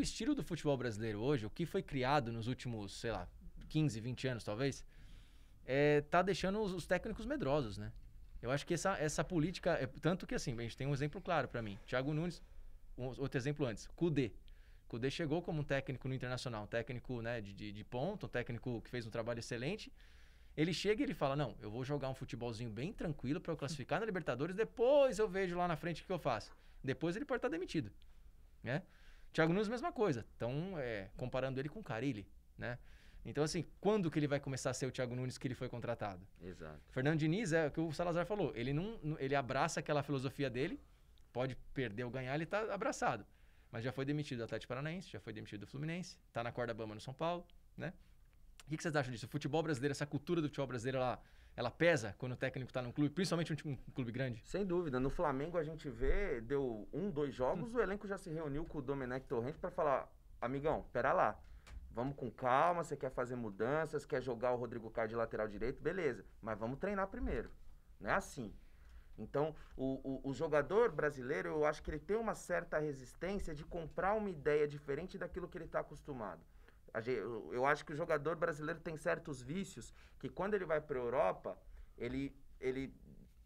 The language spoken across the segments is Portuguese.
o estilo do futebol brasileiro hoje, o que foi criado nos últimos, sei lá, 15, 20 anos talvez, é, tá deixando os, os técnicos medrosos, né? Eu acho que essa, essa política, é, tanto que assim, a gente tem um exemplo claro para mim, Thiago Nunes, um, outro exemplo antes, Kudê. Kudê chegou como um técnico no Internacional, um técnico né, de, de, de ponta, um técnico que fez um trabalho excelente, ele chega e ele fala: Não, eu vou jogar um futebolzinho bem tranquilo para eu classificar na Libertadores, depois eu vejo lá na frente o que eu faço. Depois ele pode estar tá demitido. Né? Thiago Nunes, mesma coisa. Então, é, comparando ele com o Carilli, né? Então, assim, quando que ele vai começar a ser o Thiago Nunes que ele foi contratado? Exato. Fernando Diniz é o que o Salazar falou. Ele não, ele abraça aquela filosofia dele, pode perder ou ganhar, ele está abraçado. Mas já foi demitido do Atlético Paranaense, já foi demitido do Fluminense, está na corda bamba no São Paulo, né? O que, que vocês acham disso? O futebol brasileiro, essa cultura do futebol brasileiro lá, ela pesa quando o técnico está num clube, principalmente um, um, clube grande? Sem dúvida. No Flamengo a gente vê, deu um, dois jogos, hum. o elenco já se reuniu com o Domenech Torrente para falar, amigão, pera lá, vamos com calma, você quer fazer mudanças, quer jogar o Rodrigo Caio de lateral direito, beleza, mas vamos treinar primeiro. Não é assim. Então, o, o, o, jogador brasileiro, eu acho que ele tem uma certa resistência de comprar uma ideia diferente daquilo que ele está acostumado. Gente, eu, eu acho que o jogador brasileiro tem certos vícios que quando ele vai para a Europa, ele, ele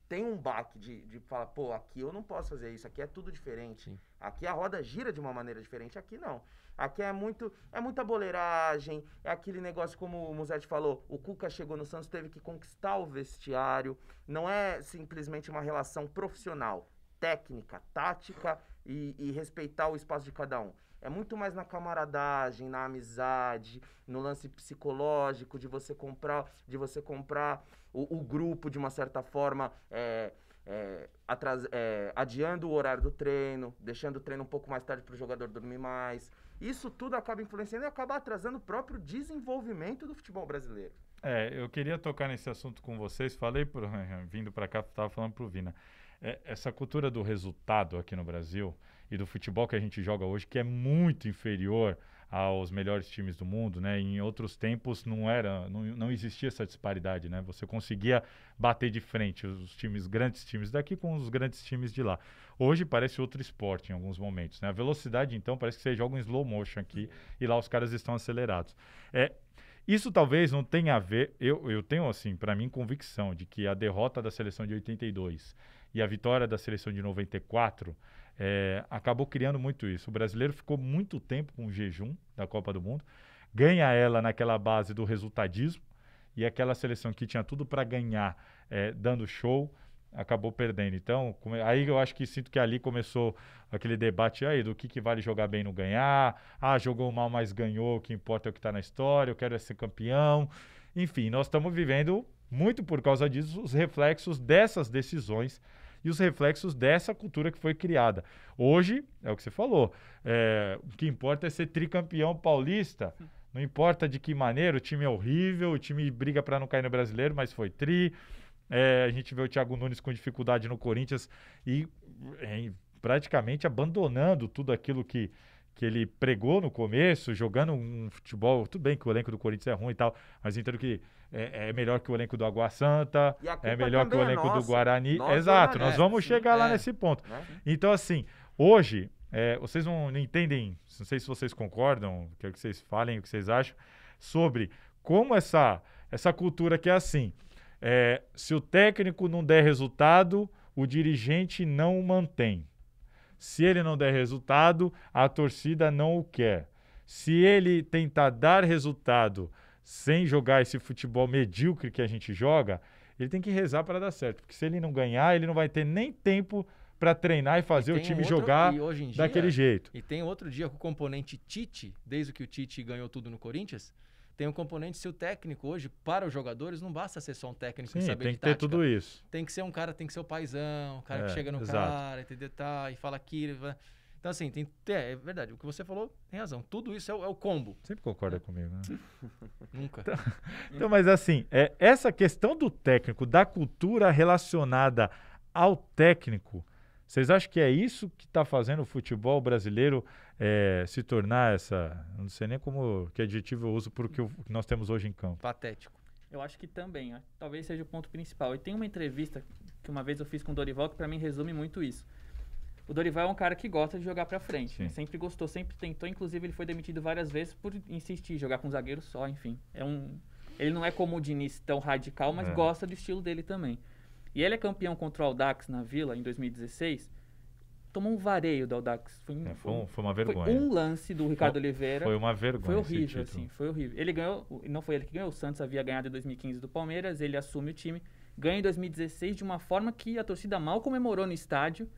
tem um baque de, de falar, pô, aqui eu não posso fazer isso, aqui é tudo diferente. Sim. Aqui a roda gira de uma maneira diferente, aqui não. Aqui é muito é muita boleiragem, é aquele negócio como o Musete falou, o Cuca chegou no Santos, teve que conquistar o vestiário, não é simplesmente uma relação profissional, técnica, tática e, e respeitar o espaço de cada um. É muito mais na camaradagem, na amizade, no lance psicológico de você comprar, de você comprar o, o grupo de uma certa forma. É, é, atras, é, adiando o horário do treino, deixando o treino um pouco mais tarde para o jogador dormir mais. Isso tudo acaba influenciando e acaba atrasando o próprio desenvolvimento do futebol brasileiro. É, eu queria tocar nesse assunto com vocês. Falei, pro, vindo para cá, estava falando para o Vina. É, essa cultura do resultado aqui no Brasil e do futebol que a gente joga hoje, que é muito inferior aos melhores times do mundo, né? Em outros tempos não era, não, não existia essa disparidade, né? Você conseguia bater de frente os times grandes times daqui com os grandes times de lá. Hoje parece outro esporte em alguns momentos, né? A velocidade então parece que você joga um slow motion aqui e lá os caras estão acelerados. É isso talvez não tenha a ver, eu, eu tenho assim, para mim convicção de que a derrota da seleção de 82 e a vitória da seleção de 94 é, acabou criando muito isso. O brasileiro ficou muito tempo com o jejum da Copa do Mundo, ganha ela naquela base do resultadismo e aquela seleção que tinha tudo para ganhar, é, dando show, acabou perdendo. Então, aí eu acho que sinto que ali começou aquele debate aí do que, que vale jogar bem não ganhar. Ah, jogou mal, mas ganhou, o que importa é o que está na história, eu quero é ser campeão. Enfim, nós estamos vivendo muito por causa disso, os reflexos dessas decisões e os reflexos dessa cultura que foi criada. Hoje, é o que você falou, é, o que importa é ser tricampeão paulista. Não importa de que maneira, o time é horrível, o time briga para não cair no brasileiro, mas foi tri. É, a gente vê o Thiago Nunes com dificuldade no Corinthians e é, praticamente abandonando tudo aquilo que que ele pregou no começo, jogando um futebol. Tudo bem que o elenco do Corinthians é ruim e tal, mas entendo que é, é melhor que o elenco do Água Santa, é melhor que o é elenco é do Guarani. Nossa, Exato, nós né? vamos chegar lá é. nesse ponto. Né? Então, assim, hoje, é, vocês não, entendem, não sei se vocês concordam, quero que vocês falem o que vocês acham, sobre como essa, essa cultura que é assim. se o técnico não der resultado, o dirigente não o mantém. Se ele não der resultado, a torcida não o quer. Se ele tentar dar resultado sem jogar esse futebol medíocre que a gente joga, ele tem que rezar para dar certo. Porque se ele não ganhar, ele não vai ter nem tempo para treinar e fazer e o time outro, jogar dia, daquele jeito. E tem outro dia com o componente Tite, desde que o Tite ganhou tudo no Corinthians tem um componente se o técnico hoje, para os jogadores, não basta ser só um técnico Sim, saber tem que tática. ter tudo isso. Tem que ser um cara, tem que ser o paizão, um cara é, que chega no exato. cara, entendeu? Tá, e fala aquilo. Então, assim, tem, é, é, verdade. O que você falou tem razão. Tudo isso é, é o combo. Sempre concorda né? comigo, né? Nunca. Então, então, mas assim, é, essa questão do técnico, da cultura relacionada ao técnico, vocês acham que é isso que está fazendo o futebol brasileiro é, se tornar essa. Não sei nem como que adjetivo eu uso para o que nós temos hoje em campo. Patético. Eu acho que também, talvez seja o ponto principal. E tem uma entrevista que uma vez eu fiz com o Dorival que para mim resume muito isso. O Dorival é um cara que gosta de jogar para frente, né? sempre gostou, sempre tentou, inclusive ele foi demitido várias vezes por insistir, jogar com um zagueiro só, enfim. É um ele não é como o Diniz tão radical, mas é. gosta do estilo dele também. E ele é campeão contra o Aldax na Vila em 2016. Tomou um vareio do Aldax. Foi, um, é, foi, um, foi uma vergonha. Foi um lance do Ricardo foi, Oliveira. Foi uma vergonha. Foi horrível, assim. Foi horrível. Ele ganhou, não foi ele que ganhou, o Santos havia ganhado em 2015 do Palmeiras, ele assume o time. Ganha em 2016 de uma forma que a torcida mal comemorou no estádio.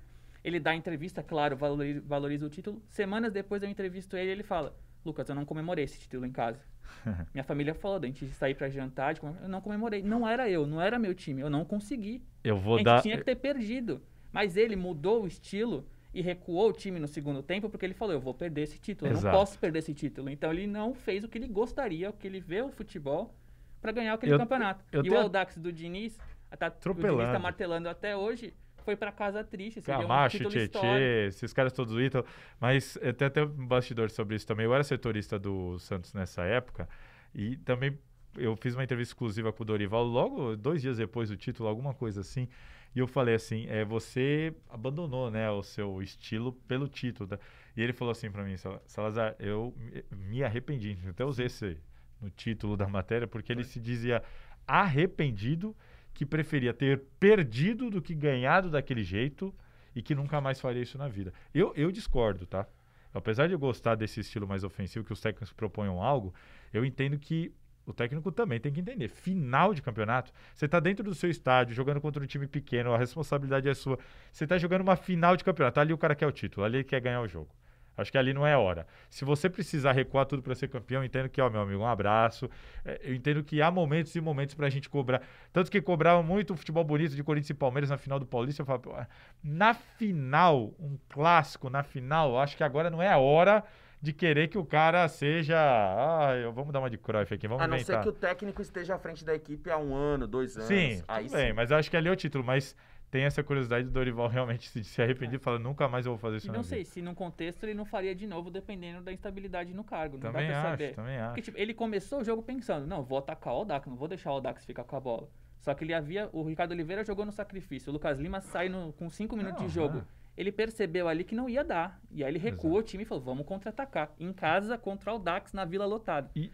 Ele dá entrevista, claro, valoriza, valoriza o título. Semanas depois eu entrevisto ele ele fala: Lucas, eu não comemorei esse título em casa. Minha família é falou a gente sair pra jantar, eu não comemorei. Não era eu, não era meu time, eu não consegui. Eu vou a gente dar... tinha que ter perdido. Mas ele mudou o estilo e recuou o time no segundo tempo porque ele falou: eu vou perder esse título, Exato. eu não posso perder esse título. Então ele não fez o que ele gostaria, o que ele vê o futebol para ganhar aquele eu, campeonato. Eu e tenho... o Aldax do Diniz, tá, o Diniz tá martelando até hoje foi para casa triste. Assim, Camacho, um Tietê, esses caras todos do Ítalo. Mas até eh, até um bastidor sobre isso também. Eu era setorista do Santos nessa época e também eu fiz uma entrevista exclusiva com o Dorival logo dois dias depois do título, alguma coisa assim. E eu falei assim, é, você abandonou né, o seu estilo pelo título. Tá? E ele falou assim para mim, Salazar, eu me arrependi. Até usei esse no título da matéria, porque ele se dizia arrependido que preferia ter perdido do que ganhado daquele jeito e que nunca mais faria isso na vida. Eu, eu discordo, tá? Apesar de eu gostar desse estilo mais ofensivo, que os técnicos proponham algo, eu entendo que o técnico também tem que entender. Final de campeonato, você está dentro do seu estádio, jogando contra um time pequeno, a responsabilidade é sua. Você está jogando uma final de campeonato. Ali o cara quer o título, ali ele quer ganhar o jogo. Acho que ali não é hora. Se você precisar recuar tudo para ser campeão, entendo que, ó, meu amigo, um abraço. É, eu entendo que há momentos e momentos para a gente cobrar. Tanto que cobrava muito o futebol bonito de Corinthians e Palmeiras na final do Paulista. Eu falava, na final, um clássico, na final, acho que agora não é a hora de querer que o cara seja. Ah, eu, vamos dar uma de Cruyff aqui, vamos A não inventar. ser que o técnico esteja à frente da equipe há um ano, dois anos. Sim, aí tudo sim. bem, mas acho que ali é o título. Mas tem essa curiosidade do Dorival realmente se, se arrepender é. e falar, nunca mais eu vou fazer isso. E não sei, vida. se num contexto ele não faria de novo, dependendo da instabilidade no cargo. Não também dá pra acho, saber. Também acho. Porque, tipo, ele começou o jogo pensando, não, vou atacar o Aldax, não vou deixar o Aldax ficar com a bola. Só que ele havia. O Ricardo Oliveira jogou no sacrifício. O Lucas Lima sai no, com 5 minutos não, de jogo. É. Ele percebeu ali que não ia dar. E aí ele recuou Exato. o time e falou: vamos contra-atacar. Em casa, contra o Dax, na vila lotada. E,